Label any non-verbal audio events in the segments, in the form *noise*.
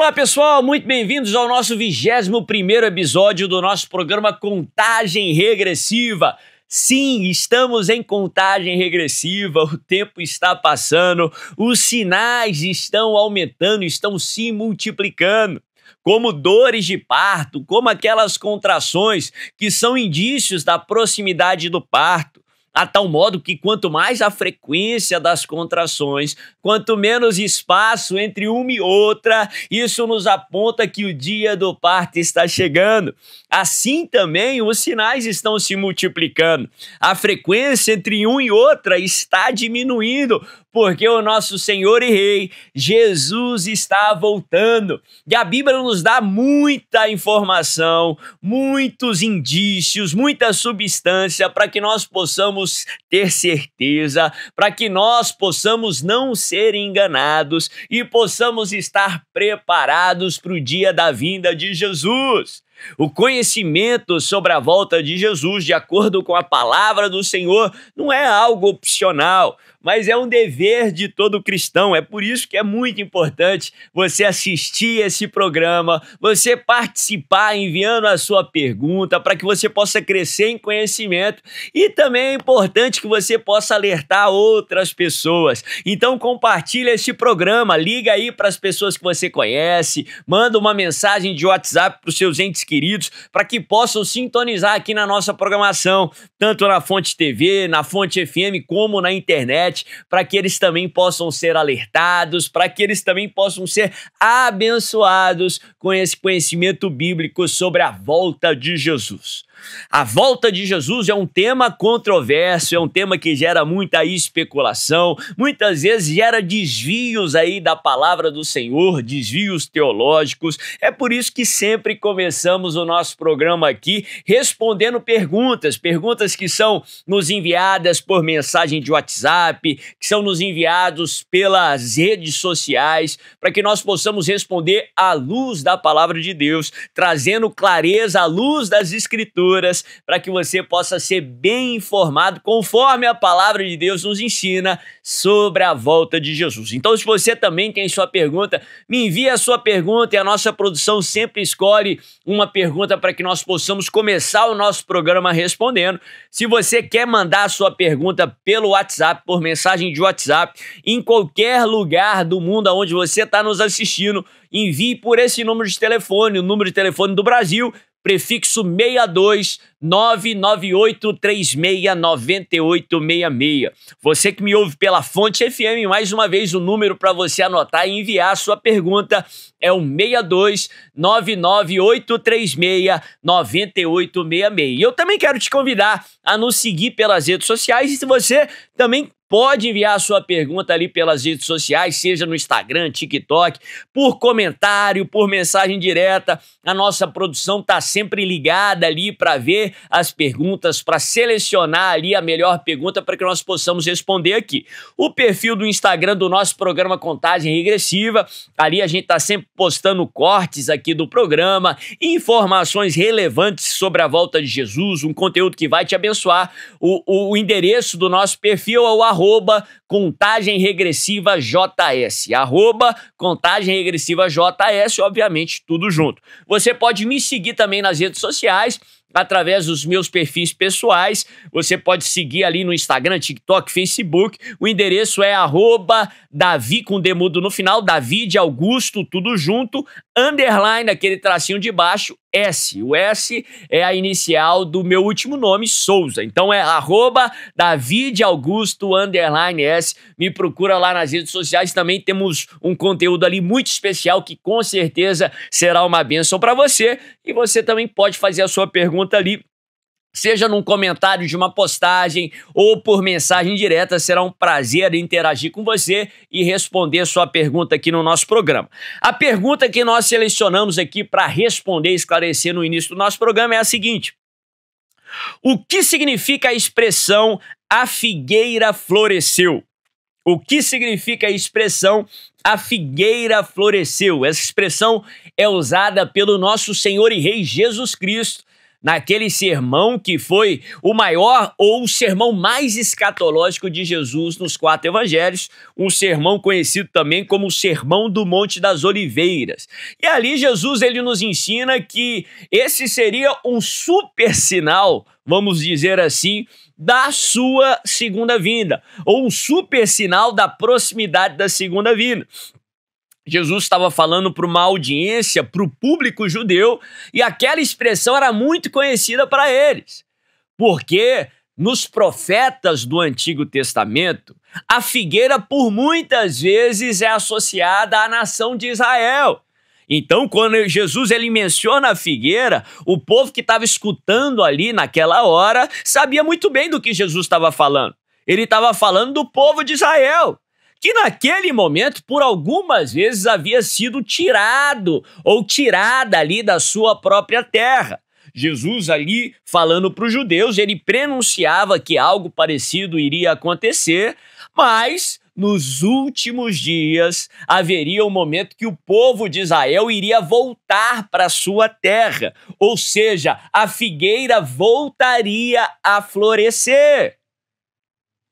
Olá pessoal, muito bem-vindos ao nosso 21 primeiro episódio do nosso programa Contagem Regressiva. Sim, estamos em contagem regressiva, o tempo está passando, os sinais estão aumentando, estão se multiplicando como dores de parto, como aquelas contrações que são indícios da proximidade do parto a tal modo que quanto mais a frequência das contrações, quanto menos espaço entre uma e outra, isso nos aponta que o dia do parto está chegando. Assim também os sinais estão se multiplicando. A frequência entre um e outra está diminuindo, porque o nosso Senhor e Rei, Jesus, está voltando. E a Bíblia nos dá muita informação, muitos indícios, muita substância para que nós possamos possamos ter certeza, para que nós possamos não ser enganados e possamos estar preparados para o dia da vinda de Jesus. O conhecimento sobre a volta de Jesus, de acordo com a palavra do Senhor, não é algo opcional, mas é um dever de todo cristão. É por isso que é muito importante você assistir esse programa, você participar enviando a sua pergunta para que você possa crescer em conhecimento e também é importante que você possa alertar outras pessoas. Então compartilha esse programa, liga aí para as pessoas que você conhece, manda uma mensagem de WhatsApp para os seus entes queridos para que possam sintonizar aqui na nossa programação, tanto na Fonte TV, na Fonte FM como na internet chat, para que eles também possam ser alertados, para que eles também possam ser abençoados com esse conhecimento bíblico sobre a volta de Jesus. A volta de Jesus é um tema controverso, é um tema que gera muita especulação, muitas vezes gera desvios aí da palavra do Senhor, desvios teológicos. É por isso que sempre começamos o nosso programa aqui respondendo perguntas, perguntas que são nos enviadas por mensagem de WhatsApp, que são nos enviados pelas redes sociais, para que nós possamos responder à luz da palavra de Deus, trazendo clareza à luz das escrituras Escrituras, para que você possa ser bem informado conforme a palavra de Deus nos ensina sobre a volta de Jesus. Então, se você também tem sua pergunta, me envie a sua pergunta e a nossa produção sempre escolhe uma pergunta para que nós possamos começar o nosso programa respondendo. Se você quer mandar a sua pergunta pelo WhatsApp, por mensagem de WhatsApp, em qualquer lugar do mundo aonde você está nos assistindo, envie por esse número de telefone, o número de telefone do Brasil, prefixo 62 998369866. Você que me ouve pela Fonte FM, mais uma vez o número para você anotar e enviar a sua pergunta é o 62 998369866. E eu também quero te convidar a nos seguir pelas redes sociais e se você também Pode enviar a sua pergunta ali pelas redes sociais, seja no Instagram, TikTok, por comentário, por mensagem direta. A nossa produção está sempre ligada ali para ver as perguntas, para selecionar ali a melhor pergunta para que nós possamos responder aqui. O perfil do Instagram do nosso programa Contagem Regressiva, ali a gente está sempre postando cortes aqui do programa, informações relevantes sobre a volta de Jesus, um conteúdo que vai te abençoar. O, o, o endereço do nosso perfil é o arroba contagem regressiva JS. Arroba contagem regressiva JS, obviamente, tudo junto. Você pode me seguir também nas redes sociais através dos meus perfis pessoais. Você pode seguir ali no Instagram, TikTok, Facebook. O endereço é arroba Davi com demudo no final, Davi de Augusto, tudo junto, underline, aquele tracinho de baixo, S. O S é a inicial do meu último nome, Souza. Então é arroba David Augusto underline S. Me procura lá nas redes sociais. Também temos um conteúdo ali muito especial que com certeza será uma benção para você. E você também pode fazer a sua pergunta ali seja num comentário de uma postagem ou por mensagem direta. Será um prazer interagir com você e responder sua pergunta aqui no nosso programa. A pergunta que nós selecionamos aqui para responder e esclarecer no início do nosso programa é a seguinte: O que significa a expressão a figueira floresceu? O que significa a expressão a figueira floresceu? Essa expressão é usada pelo nosso Senhor e Rei Jesus Cristo naquele sermão que foi o maior ou o sermão mais escatológico de Jesus nos quatro evangelhos, um sermão conhecido também como o Sermão do Monte das Oliveiras. E ali Jesus ele nos ensina que esse seria um super sinal, vamos dizer assim, da sua segunda vinda, ou um super sinal da proximidade da segunda vinda. Jesus estava falando para uma audiência, para o público judeu, e aquela expressão era muito conhecida para eles. Porque nos profetas do Antigo Testamento, a figueira por muitas vezes é associada à nação de Israel. Então, quando Jesus ele menciona a figueira, o povo que estava escutando ali naquela hora sabia muito bem do que Jesus estava falando. Ele estava falando do povo de Israel que naquele momento, por algumas vezes, havia sido tirado ou tirada ali da sua própria terra. Jesus ali falando para os judeus, ele prenunciava que algo parecido iria acontecer, mas nos últimos dias haveria um momento que o povo de Israel iria voltar para sua terra, ou seja, a figueira voltaria a florescer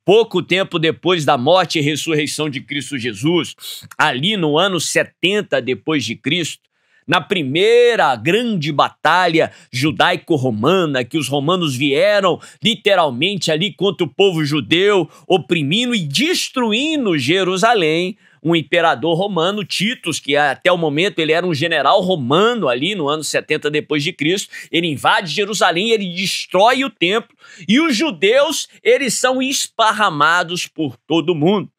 pouco tempo depois da morte e ressurreição de Cristo Jesus, ali no ano 70 depois de Cristo, na primeira grande batalha judaico-romana, que os romanos vieram literalmente ali contra o povo judeu, oprimindo e destruindo Jerusalém, um imperador romano, Titus, que é, até o momento ele era um general romano ali no ano 70 depois de Cristo, ele invade Jerusalém, ele destrói o templo e os judeus, eles são esparramados por todo mundo.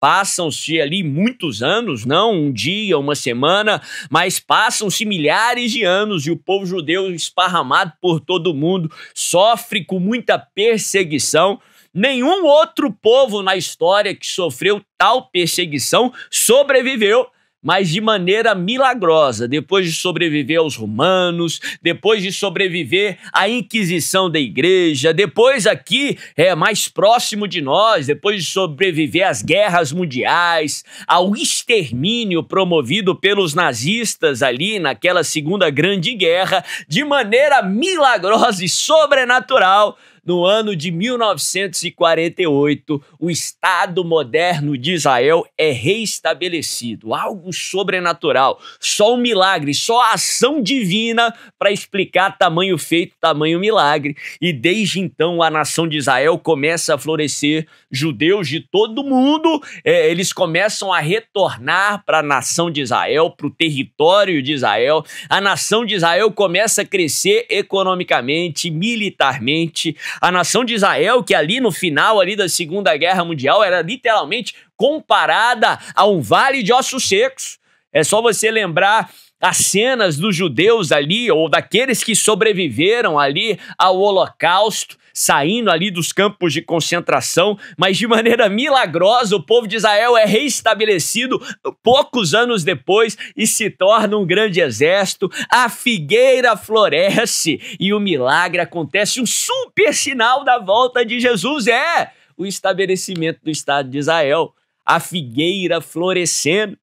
Passam-se ali muitos anos, não um dia, uma semana, mas passam-se milhares de anos e o povo judeu esparramado por todo mundo sofre com muita perseguição Nenhum outro povo na história que sofreu tal perseguição sobreviveu mas de maneira milagrosa, depois de sobreviver aos romanos, depois de sobreviver à Inquisição da Igreja, depois aqui é mais próximo de nós, depois de sobreviver às guerras mundiais, ao extermínio promovido pelos nazistas ali naquela Segunda Grande Guerra, de maneira milagrosa e sobrenatural, no ano de 1948, o Estado moderno de Israel é reestabelecido. Algo sobrenatural. Só um milagre, só a ação divina para explicar tamanho feito, tamanho milagre. E desde então a nação de Israel começa a florescer. Judeus de todo mundo, é, eles começam a retornar para a nação de Israel, para o território de Israel. A nação de Israel começa a crescer economicamente, militarmente a nação de Israel, que ali no final ali da Segunda Guerra Mundial era literalmente comparada a um vale de ossos secos. É só você lembrar as cenas dos judeus ali, ou daqueles que sobreviveram ali ao Holocausto, saindo ali dos campos de concentração, mas de maneira milagrosa o povo de Israel é reestabelecido poucos anos depois e se torna um grande exército. A figueira floresce e o milagre acontece. Um super sinal da volta de Jesus é o estabelecimento do Estado de Israel, a figueira florescendo.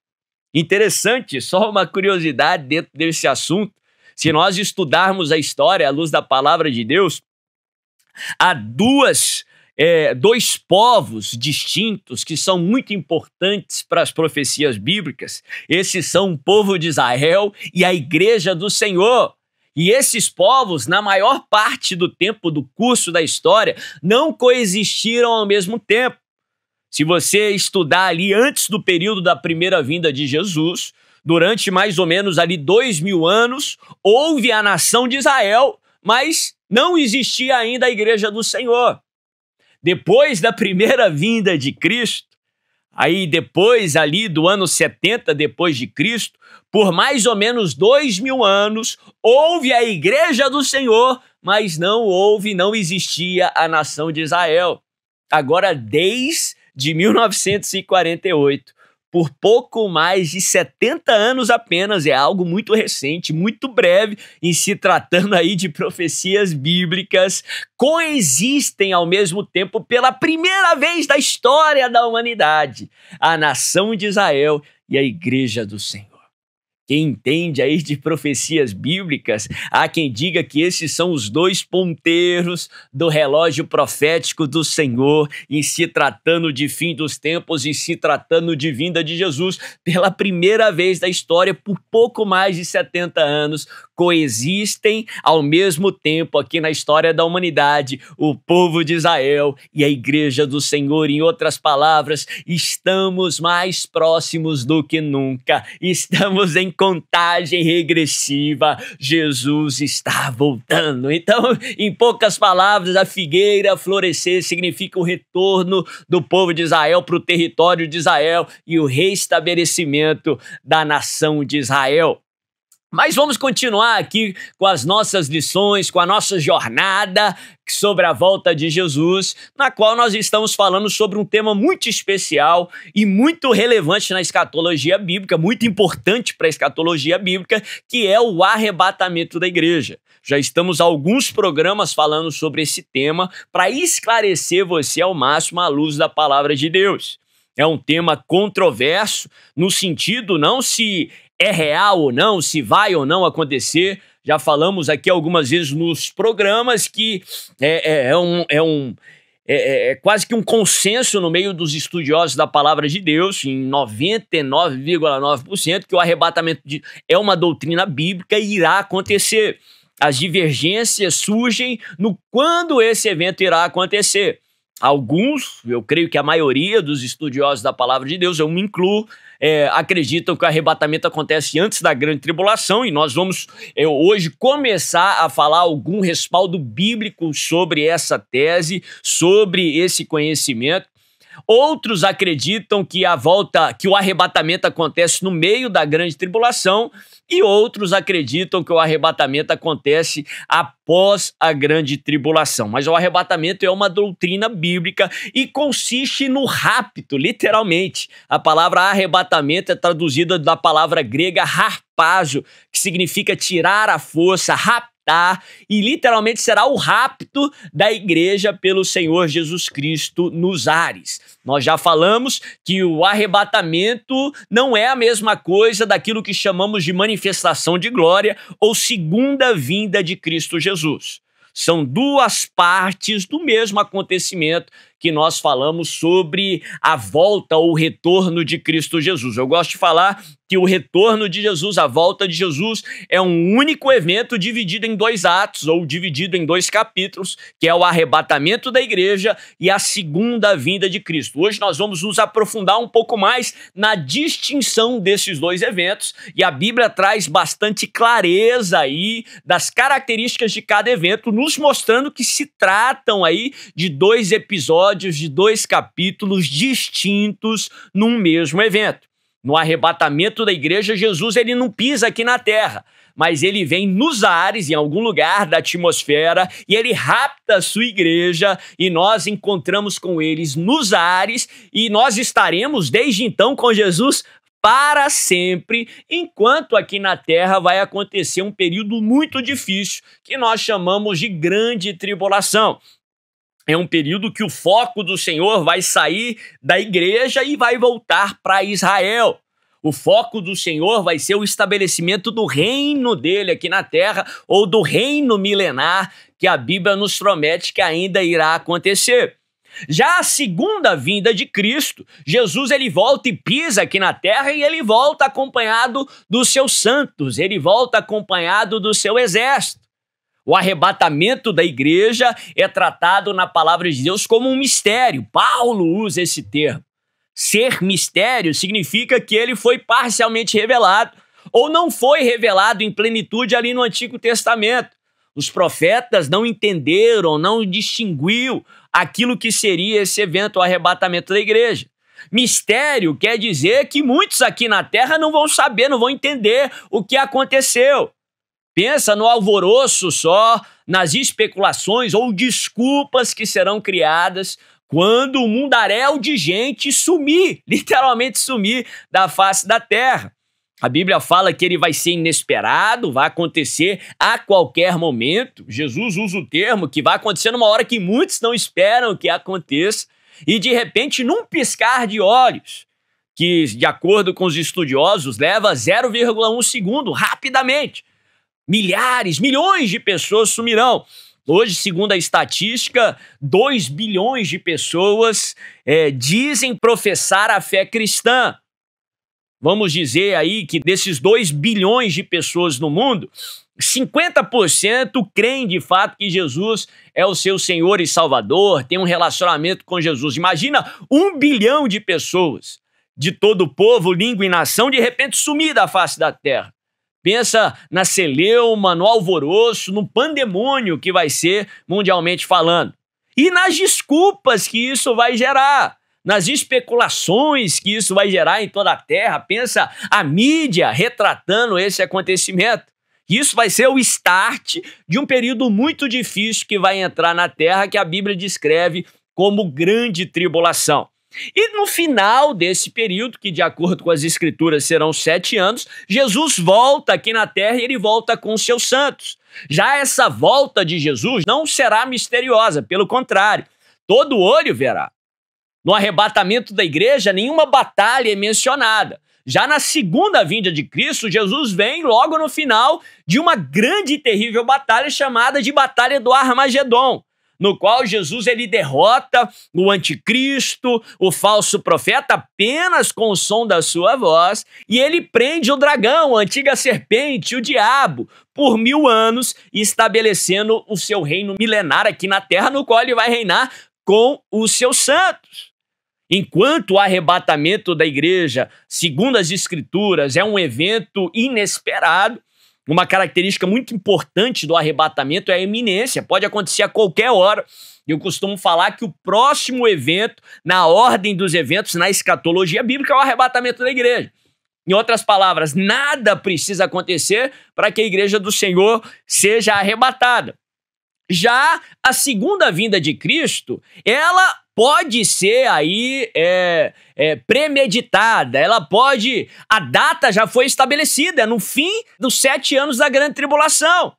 Interessante, só uma curiosidade dentro desse assunto. Se nós estudarmos a história à luz da palavra de Deus, Há duas, é, dois povos distintos que são muito importantes para as profecias bíblicas. Esses são o povo de Israel e a igreja do Senhor. E esses povos, na maior parte do tempo do curso da história, não coexistiram ao mesmo tempo. Se você estudar ali antes do período da primeira vinda de Jesus, durante mais ou menos ali dois mil anos, houve a nação de Israel, mas não existia ainda a igreja do Senhor. Depois da primeira vinda de Cristo, aí depois ali do ano 70 depois de Cristo, por mais ou menos dois mil anos, houve a igreja do Senhor, mas não houve, não existia a nação de Israel. Agora, desde 1948, por pouco mais de 70 anos apenas, é algo muito recente, muito breve, em se tratando aí de profecias bíblicas, coexistem ao mesmo tempo pela primeira vez da história da humanidade, a nação de Israel e a igreja do Senhor quem entende aí de profecias bíblicas, há quem diga que esses são os dois ponteiros do relógio profético do Senhor, em se tratando de fim dos tempos e se tratando de vinda de Jesus, pela primeira vez da história, por pouco mais de 70 anos, coexistem ao mesmo tempo aqui na história da humanidade. O povo de Israel e a igreja do Senhor, em outras palavras, estamos mais próximos do que nunca. Estamos em contagem regressiva. Jesus está voltando. Então, em poucas palavras, a figueira florescer significa o retorno do povo de Israel para o território de Israel e o restabelecimento da nação de Israel. Mas vamos continuar aqui com as nossas lições, com a nossa jornada sobre a volta de Jesus, na qual nós estamos falando sobre um tema muito especial e muito relevante na escatologia bíblica, muito importante para a escatologia bíblica, que é o arrebatamento da igreja. Já estamos alguns programas falando sobre esse tema para esclarecer você ao máximo à luz da palavra de Deus. É um tema controverso, no sentido não se é real ou não, se vai ou não acontecer. Já falamos aqui algumas vezes nos programas que é, é, é um. É um é, é, é quase que um consenso no meio dos estudiosos da palavra de Deus, em 99,9%, que o arrebatamento de, é uma doutrina bíblica e irá acontecer. As divergências surgem no quando esse evento irá acontecer. Alguns, eu creio que a maioria dos estudiosos da palavra de Deus, eu me incluo, é, acreditam que o arrebatamento acontece antes da grande tribulação, e nós vamos é, hoje começar a falar algum respaldo bíblico sobre essa tese, sobre esse conhecimento. Outros acreditam que a volta, que o arrebatamento acontece no meio da grande tribulação, e outros acreditam que o arrebatamento acontece após a grande tribulação. Mas o arrebatamento é uma doutrina bíblica e consiste no rapto, literalmente. A palavra arrebatamento é traduzida da palavra grega harpazo, que significa tirar a força, raptar e literalmente será o rapto da igreja pelo Senhor Jesus Cristo nos ares. Nós já falamos que o arrebatamento não é a mesma coisa daquilo que chamamos de manifestação de glória ou segunda vinda de Cristo Jesus. São duas partes do mesmo acontecimento que nós falamos sobre a volta ou retorno de Cristo Jesus. Eu gosto de falar que o retorno de Jesus, a volta de Jesus, é um único evento dividido em dois atos ou dividido em dois capítulos, que é o arrebatamento da igreja e a segunda vinda de Cristo. Hoje nós vamos nos aprofundar um pouco mais na distinção desses dois eventos e a Bíblia traz bastante clareza aí das características de cada evento, nos mostrando que se tratam aí de dois episódios episódios de dois capítulos distintos num mesmo evento. No arrebatamento da igreja, Jesus ele não pisa aqui na terra, mas ele vem nos ares, em algum lugar da atmosfera, e ele rapta a sua igreja, e nós encontramos com eles nos ares, e nós estaremos desde então com Jesus para sempre, enquanto aqui na Terra vai acontecer um período muito difícil que nós chamamos de grande tribulação é um período que o foco do Senhor vai sair da igreja e vai voltar para Israel. O foco do Senhor vai ser o estabelecimento do reino dele aqui na terra, ou do reino milenar que a Bíblia nos promete que ainda irá acontecer. Já a segunda vinda de Cristo, Jesus ele volta e pisa aqui na terra e ele volta acompanhado dos seus santos, ele volta acompanhado do seu exército. O arrebatamento da igreja é tratado na palavra de Deus como um mistério. Paulo usa esse termo. Ser mistério significa que ele foi parcialmente revelado ou não foi revelado em plenitude ali no Antigo Testamento. Os profetas não entenderam, não distinguiu aquilo que seria esse evento, o arrebatamento da igreja. Mistério quer dizer que muitos aqui na terra não vão saber, não vão entender o que aconteceu. Pensa no alvoroço só, nas especulações ou desculpas que serão criadas quando o mundaréu de gente sumir, *laughs* literalmente sumir da face da terra. A Bíblia fala que ele vai ser inesperado, vai acontecer a qualquer momento. Jesus usa o termo que vai acontecer numa hora que muitos não esperam que aconteça, e de repente, num piscar de olhos, que de acordo com os estudiosos leva 0,1 segundo, rapidamente. Milhares, milhões de pessoas sumirão. Hoje, segundo a estatística, 2 bilhões de pessoas é, dizem professar a fé cristã. Vamos dizer aí que desses 2 bilhões de pessoas no mundo, 50% creem de fato que Jesus é o seu Senhor e Salvador, tem um relacionamento com Jesus. Imagina um bilhão de pessoas de todo o povo, língua e nação, de repente sumir da face da terra. Pensa na celeuma, no alvoroço, no pandemônio que vai ser mundialmente falando. E nas desculpas que isso vai gerar, nas especulações que isso vai gerar em toda a Terra. Pensa a mídia retratando esse acontecimento. Isso vai ser o start de um período muito difícil que vai entrar na Terra, que a Bíblia descreve como grande tribulação. E no final desse período, que de acordo com as escrituras serão sete anos, Jesus volta aqui na terra e ele volta com seus santos. Já essa volta de Jesus não será misteriosa, pelo contrário, todo olho verá. No arrebatamento da igreja, nenhuma batalha é mencionada. Já na segunda vinda de Cristo, Jesus vem logo no final de uma grande e terrível batalha chamada de Batalha do Armagedon no qual Jesus ele derrota o anticristo, o falso profeta apenas com o som da sua voz, e ele prende o dragão, a antiga serpente, o diabo, por mil anos, estabelecendo o seu reino milenar aqui na terra, no qual ele vai reinar com os seus santos. Enquanto o arrebatamento da igreja, segundo as escrituras, é um evento inesperado, uma característica muito importante do arrebatamento é a iminência, pode acontecer a qualquer hora. Eu costumo falar que o próximo evento, na ordem dos eventos, na escatologia bíblica, é o arrebatamento da igreja. Em outras palavras, nada precisa acontecer para que a igreja do Senhor seja arrebatada. Já a segunda vinda de Cristo, ela pode ser aí é, é, premeditada, ela pode. A data já foi estabelecida, é no fim dos sete anos da grande tribulação.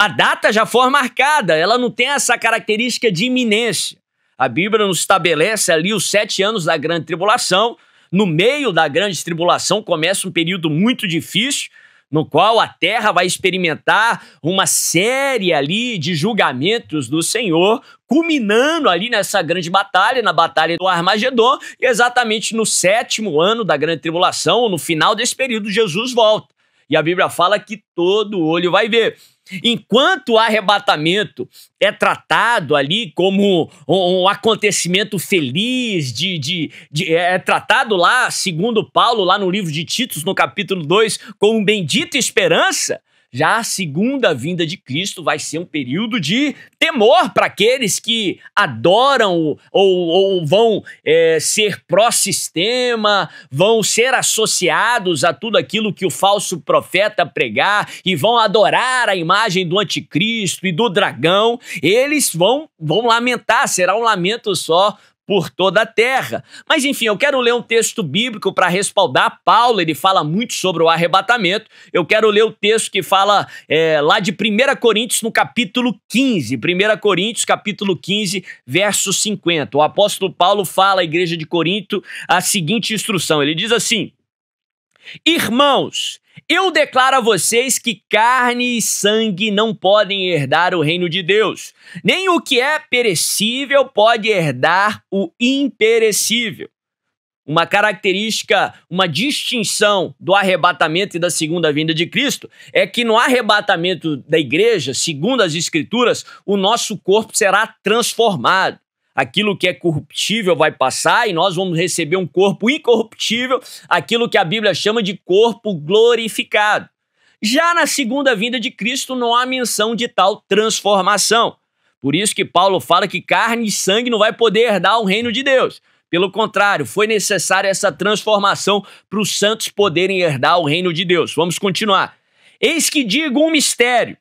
A data já foi marcada, ela não tem essa característica de iminência. A Bíblia nos estabelece ali os sete anos da grande tribulação. No meio da grande tribulação começa um período muito difícil, no qual a terra vai experimentar uma série ali de julgamentos do Senhor, culminando ali nessa grande batalha, na batalha do Armagedon, e exatamente no sétimo ano da grande tribulação, no final desse período, Jesus volta. E a Bíblia fala que todo olho vai ver. Enquanto o arrebatamento é tratado ali como um acontecimento feliz, de, de, de, é, é tratado lá, segundo Paulo, lá no livro de Titus, no capítulo 2, como bendita esperança, já a segunda vinda de Cristo vai ser um período de temor para aqueles que adoram ou, ou vão é, ser pró-sistema, vão ser associados a tudo aquilo que o falso profeta pregar e vão adorar a imagem do anticristo e do dragão. Eles vão, vão lamentar, será um lamento só por toda a terra. Mas enfim, eu quero ler um texto bíblico para respaldar Paulo, ele fala muito sobre o arrebatamento. Eu quero ler o texto que fala é, lá de 1 Coríntios, no capítulo 15. 1 Coríntios, capítulo 15, verso 50. O apóstolo Paulo fala à igreja de Corinto a seguinte instrução: ele diz assim. Irmãos, eu declaro a vocês que carne e sangue não podem herdar o reino de Deus, nem o que é perecível pode herdar o imperecível. Uma característica, uma distinção do arrebatamento e da segunda vinda de Cristo é que no arrebatamento da igreja, segundo as Escrituras, o nosso corpo será transformado aquilo que é corruptível vai passar e nós vamos receber um corpo incorruptível, aquilo que a Bíblia chama de corpo glorificado. Já na segunda vinda de Cristo não há menção de tal transformação. Por isso que Paulo fala que carne e sangue não vai poder herdar o reino de Deus. Pelo contrário, foi necessária essa transformação para os santos poderem herdar o reino de Deus. Vamos continuar. Eis que digo um mistério: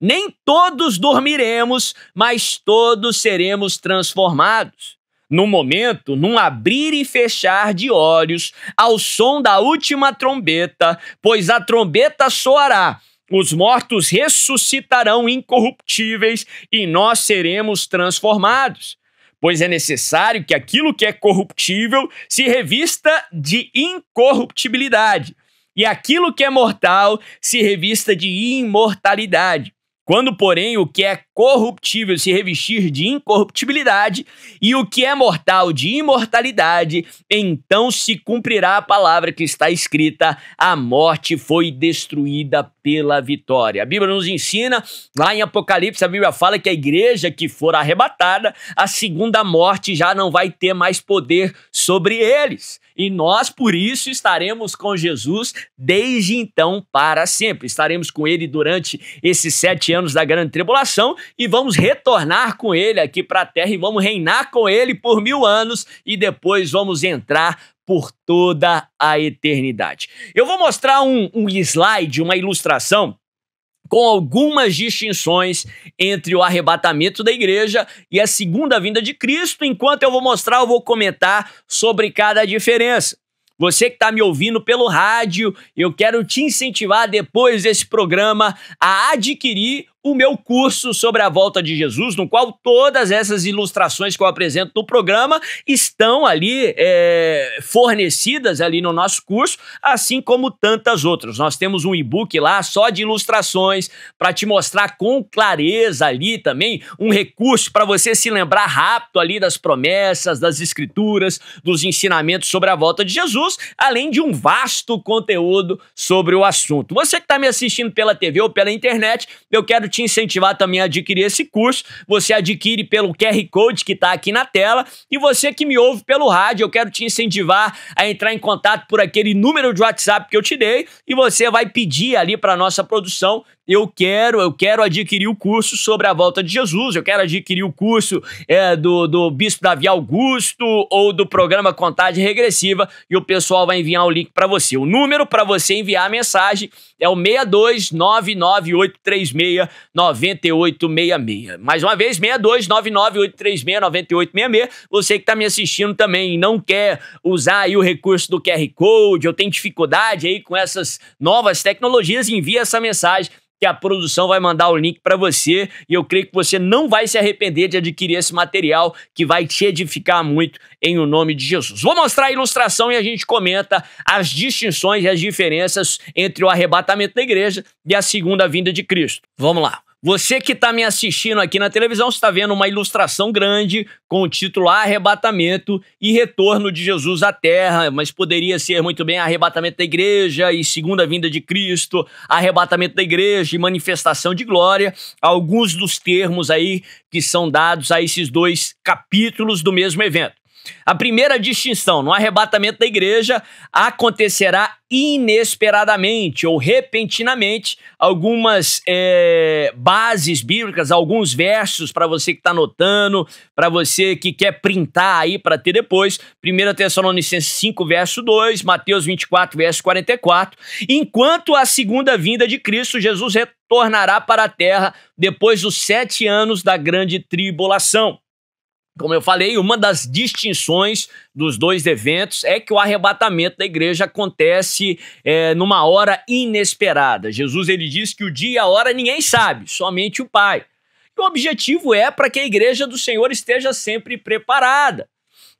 nem todos dormiremos, mas todos seremos transformados. No momento, num abrir e fechar de olhos, ao som da última trombeta, pois a trombeta soará, os mortos ressuscitarão incorruptíveis e nós seremos transformados. Pois é necessário que aquilo que é corruptível se revista de incorruptibilidade, e aquilo que é mortal se revista de imortalidade. Quando, porém, o que é corruptível se revestir de incorruptibilidade e o que é mortal de imortalidade, então se cumprirá a palavra que está escrita: a morte foi destruída pela vitória. A Bíblia nos ensina, lá em Apocalipse, a Bíblia fala que a igreja que for arrebatada, a segunda morte já não vai ter mais poder sobre eles e nós por isso estaremos com Jesus desde então para sempre. Estaremos com ele durante esses sete anos da grande tribulação e vamos retornar com ele aqui para a terra e vamos reinar com ele por mil anos e depois vamos entrar por toda a eternidade. Eu vou mostrar um, um slide, uma ilustração com algumas distinções entre o arrebatamento da igreja e a segunda vinda de Cristo. Enquanto eu vou mostrar, eu vou comentar sobre cada diferença. Você que está me ouvindo pelo rádio, eu quero te incentivar depois desse programa a adquirir o meu curso sobre a volta de Jesus, no qual todas essas ilustrações que eu apresento no programa estão ali é, fornecidas ali no nosso curso, assim como tantas outras. Nós temos um e-book lá só de ilustrações para te mostrar com clareza ali também um recurso para você se lembrar rápido ali das promessas, das escrituras, dos ensinamentos sobre a volta de Jesus, além de um vasto conteúdo sobre o assunto. Você que está me assistindo pela TV ou pela internet, eu quero quero te incentivar também a adquirir esse curso. Você adquire pelo QR Code que está aqui na tela. E você que me ouve pelo rádio, eu quero te incentivar a entrar em contato por aquele número de WhatsApp que eu te dei. E você vai pedir ali para nossa produção eu quero, eu quero adquirir o curso sobre a volta de Jesus, eu quero adquirir o curso é, do, do Bispo Davi Augusto ou do programa Contagem Regressiva e o pessoal vai enviar o link para você. O número para você enviar a mensagem é o 62998369866. Mais uma vez, 62998369866. Você que está me assistindo também e não quer usar aí o recurso do QR Code ou tem dificuldade aí com essas novas tecnologias, envia essa mensagem que a produção vai mandar o link para você e eu creio que você não vai se arrepender de adquirir esse material que vai te edificar muito em o nome de Jesus. Vou mostrar a ilustração e a gente comenta as distinções e as diferenças entre o arrebatamento da igreja e a segunda vinda de Cristo. Vamos lá. Você que está me assistindo aqui na televisão está vendo uma ilustração grande com o título Arrebatamento e Retorno de Jesus à Terra, mas poderia ser muito bem Arrebatamento da Igreja e Segunda Vinda de Cristo, Arrebatamento da Igreja e Manifestação de Glória, alguns dos termos aí que são dados a esses dois capítulos do mesmo evento. A primeira distinção, no arrebatamento da igreja, acontecerá inesperadamente ou repentinamente algumas é, bases bíblicas, alguns versos para você que está anotando, para você que quer printar aí para ter depois. 1 Tessalonicenses 5, verso 2, Mateus 24, verso 44. Enquanto a segunda vinda de Cristo, Jesus retornará para a terra depois dos sete anos da grande tribulação. Como eu falei, uma das distinções dos dois eventos é que o arrebatamento da igreja acontece é, numa hora inesperada. Jesus ele diz que o dia e a hora ninguém sabe, somente o Pai. E o objetivo é para que a igreja do Senhor esteja sempre preparada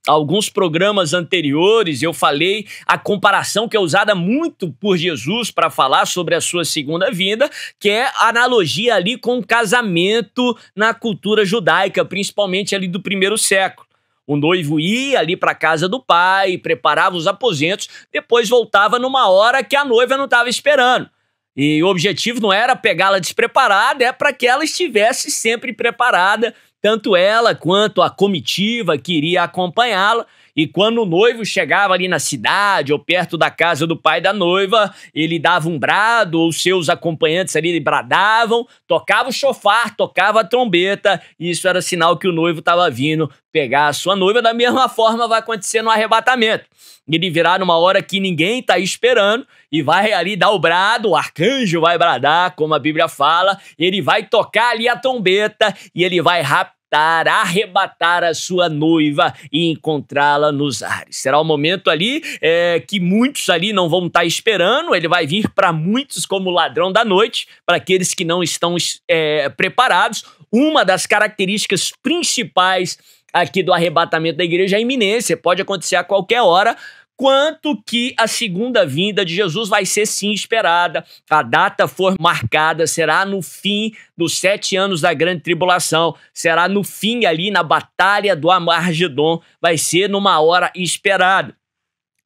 alguns programas anteriores, eu falei a comparação que é usada muito por Jesus para falar sobre a sua segunda vinda, que é a analogia ali com o casamento na cultura judaica, principalmente ali do primeiro século. O noivo ia ali para a casa do pai, preparava os aposentos, depois voltava numa hora que a noiva não estava esperando. E o objetivo não era pegá-la despreparada, é para que ela estivesse sempre preparada tanto ela quanto a comitiva que iria acompanhá-la e quando o noivo chegava ali na cidade ou perto da casa do pai da noiva, ele dava um brado, ou seus acompanhantes ali bradavam, tocava o chofar, tocava a trombeta, e isso era sinal que o noivo estava vindo pegar a sua noiva. Da mesma forma vai acontecer no arrebatamento. Ele virá numa hora que ninguém está esperando e vai ali dar o brado, o arcanjo vai bradar, como a Bíblia fala, ele vai tocar ali a trombeta e ele vai rapidamente raptar, arrebatar a sua noiva e encontrá-la nos ares. Será o um momento ali é, que muitos ali não vão estar tá esperando, ele vai vir para muitos como ladrão da noite, para aqueles que não estão é, preparados. Uma das características principais aqui do arrebatamento da igreja é a iminência, pode acontecer a qualquer hora, quanto que a segunda vinda de Jesus vai ser sim esperada. A data for marcada, será no fim dos sete anos da grande tribulação, será no fim ali na batalha do Amargedon, vai ser numa hora esperada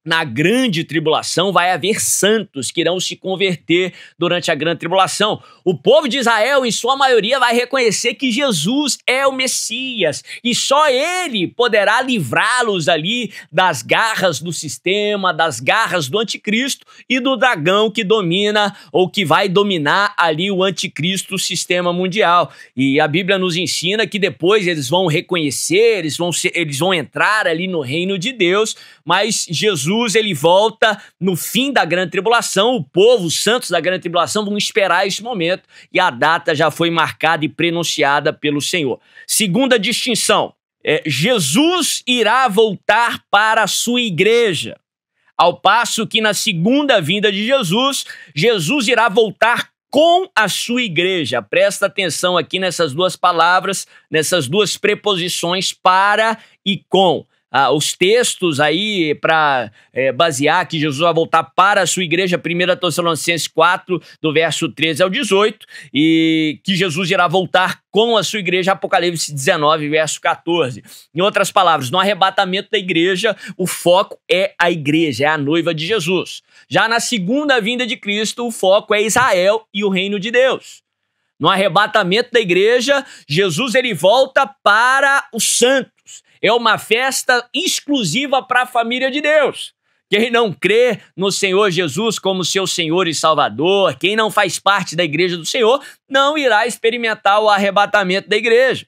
na grande tribulação vai haver santos que irão se converter durante a grande tribulação. O povo de Israel, em sua maioria, vai reconhecer que Jesus é o Messias e só ele poderá livrá-los ali das garras do sistema, das garras do anticristo e do dragão que domina ou que vai dominar ali o anticristo, o sistema mundial. E a Bíblia nos ensina que depois eles vão reconhecer, eles vão, ser, eles vão entrar ali no reino de Deus, mas Jesus ele volta no fim da grande tribulação, o povo, os santos da grande tribulação vão esperar esse momento e a data já foi marcada e prenunciada pelo Senhor. Segunda distinção, é, Jesus irá voltar para a sua igreja. Ao passo que na segunda vinda de Jesus, Jesus irá voltar com a sua igreja. Presta atenção aqui nessas duas palavras, nessas duas preposições para e com ah, os textos aí para é, eh, basear que Jesus vai voltar para a sua igreja, 1 Tessalonicenses 4, do verso 13 ao 18, e que Jesus irá voltar com a sua igreja, Apocalipse 19, verso 14. Em outras palavras, no arrebatamento da igreja, o foco é a igreja, é a noiva de Jesus. Já na segunda vinda de Cristo, o foco é Israel e o reino de Deus. No arrebatamento da igreja, Jesus ele volta para o santo é uma festa exclusiva para a família de Deus. Quem não crê no Senhor Jesus como seu Senhor e Salvador, quem não faz parte da igreja do Senhor, não irá experimentar o arrebatamento da igreja.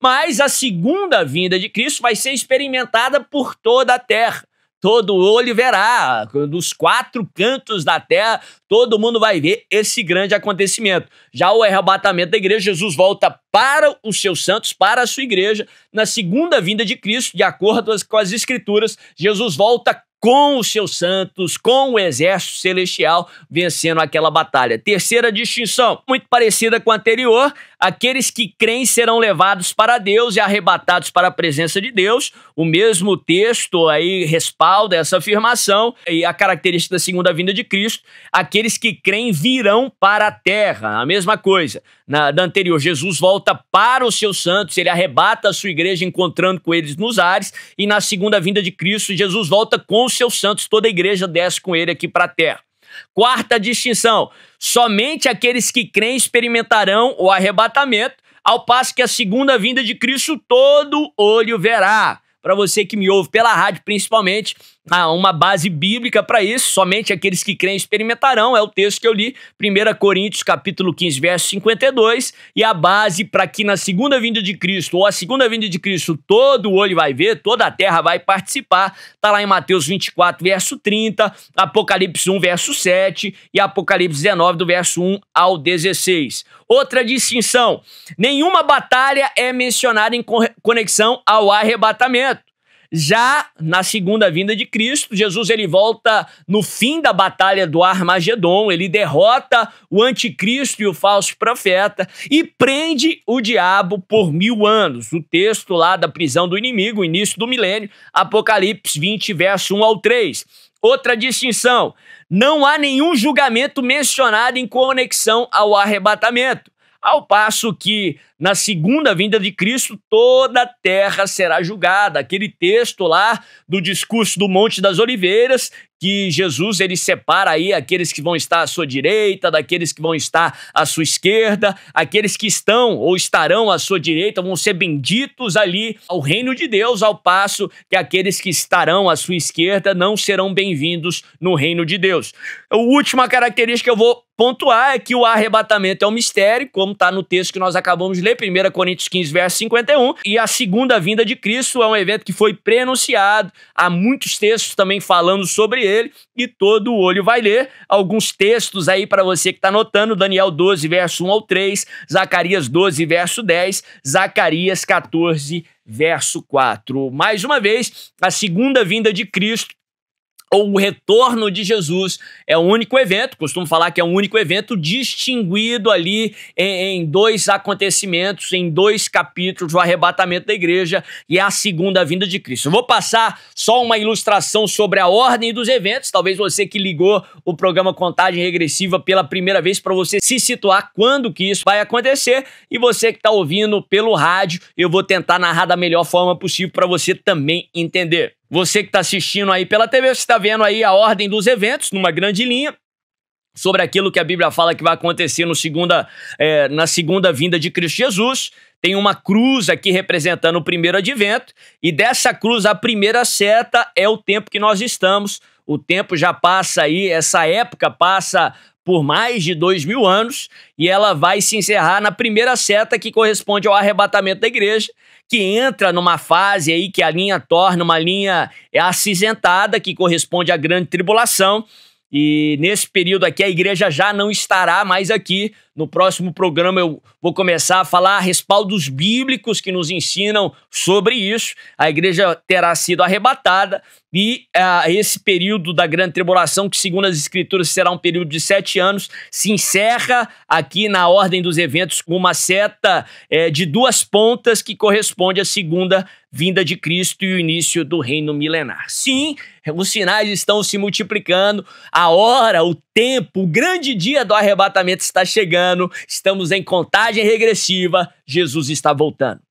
Mas a segunda vinda de Cristo vai ser experimentada por toda a terra todo olho verá, dos quatro cantos da terra, todo mundo vai ver esse grande acontecimento. Já o arrebatamento da igreja, Jesus volta para os seus santos, para a sua igreja, na segunda vinda de Cristo, de acordo com as escrituras, Jesus volta com os seus santos, com o exército celestial, vencendo aquela batalha. Terceira distinção, muito parecida com a anterior, Aqueles que creem serão levados para Deus e arrebatados para a presença de Deus. O mesmo texto aí respalda essa afirmação e a característica da segunda vinda de Cristo. Aqueles que creem virão para a terra. A mesma coisa. Na, da anterior, Jesus volta para os seus santos, ele arrebata a sua igreja encontrando com eles nos ares. E na segunda vinda de Cristo, Jesus volta com os seus santos, toda a igreja desce com ele aqui para a terra. Quarta distinção: somente aqueles que creem experimentarão o arrebatamento, ao passo que a segunda vinda de Cristo todo olho verá. Para você que me ouve pela rádio, principalmente, há ah, uma base bíblica para isso, somente aqueles que creem experimentarão, é o texto que eu li, 1 Coríntios capítulo 15, verso 52, e a base para que na segunda vinda de Cristo, ou a segunda vinda de Cristo, todo o olho vai ver, toda a terra vai participar, está lá em Mateus 24, verso 30, Apocalipse 1, verso 7 e Apocalipse 19, do verso 1 ao 16. Outra distinção, nenhuma batalha é mencionada em conexão ao arrebatamento. Já na segunda vinda de Cristo, Jesus ele volta no fim da batalha do Armagedon, ele derrota o anticristo e o falso profeta e prende o diabo por mil anos. O texto lá da prisão do inimigo, início do milênio, Apocalipse 20, verso 1 ao 3. Outra distinção: não há nenhum julgamento mencionado em conexão ao arrebatamento. Ao passo que, na segunda vinda de Cristo, toda a terra será julgada. Aquele texto lá do discurso do Monte das Oliveiras, que Jesus ele separa aí aqueles que vão estar à sua direita, daqueles que vão estar à sua esquerda, aqueles que estão ou estarão à sua direita vão ser benditos ali ao reino de Deus, ao passo que aqueles que estarão à sua esquerda não serão bem-vindos no reino de Deus. A última característica que eu vou pontuar é que o arrebatamento é um mistério, como está no texto que nós acabamos de ler, 1 Coríntios 15, verso 51, e a segunda vinda de Cristo é um evento que foi prenunciado, há muitos textos também falando sobre ele e todo olho vai ler. Alguns textos aí para você que está anotando: Daniel 12, verso 1 ao 3, Zacarias 12, verso 10, Zacarias 14, verso 4. Mais uma vez, a segunda vinda de Cristo ou o retorno de Jesus é o único evento, costumo falar que é um único evento distinguido ali em, em, dois acontecimentos, em dois capítulos, o arrebatamento da igreja e é a segunda vinda de Cristo. Eu vou passar só uma ilustração sobre a ordem dos eventos, talvez você que ligou o programa Contagem Regressiva pela primeira vez para você se situar quando que isso vai acontecer e você que está ouvindo pelo rádio, eu vou tentar narrar da melhor forma possível para você também entender. Você que está assistindo aí pela TV, você está vendo aí a ordem dos eventos, numa grande linha, sobre aquilo que a Bíblia fala que vai acontecer no segunda, é, na segunda vinda de Cristo Jesus. Tem uma cruz aqui representando o primeiro advento, e dessa cruz, a primeira seta é o tempo que nós estamos. O tempo já passa aí, essa época passa por mais de dois mil anos, e ela vai se encerrar na primeira seta que corresponde ao arrebatamento da igreja que entra numa fase aí que a linha torna uma linha acinzentada, que corresponde à grande tribulação. E nesse período aqui a igreja já não estará mais aqui no próximo programa eu vou começar a falar respaldos bíblicos que nos ensinam sobre isso. A igreja terá sido arrebatada e uh, esse período da grande tribulação, que segundo as escrituras será um período de sete anos, se encerra aqui na ordem dos eventos com uma seta é, de duas pontas que corresponde à segunda vinda de Cristo e o início do reino milenar. Sim, os sinais estão se multiplicando, a hora, o tempo, o grande dia do arrebatamento está chegando, estamos em contagem regressiva, Jesus está voltando.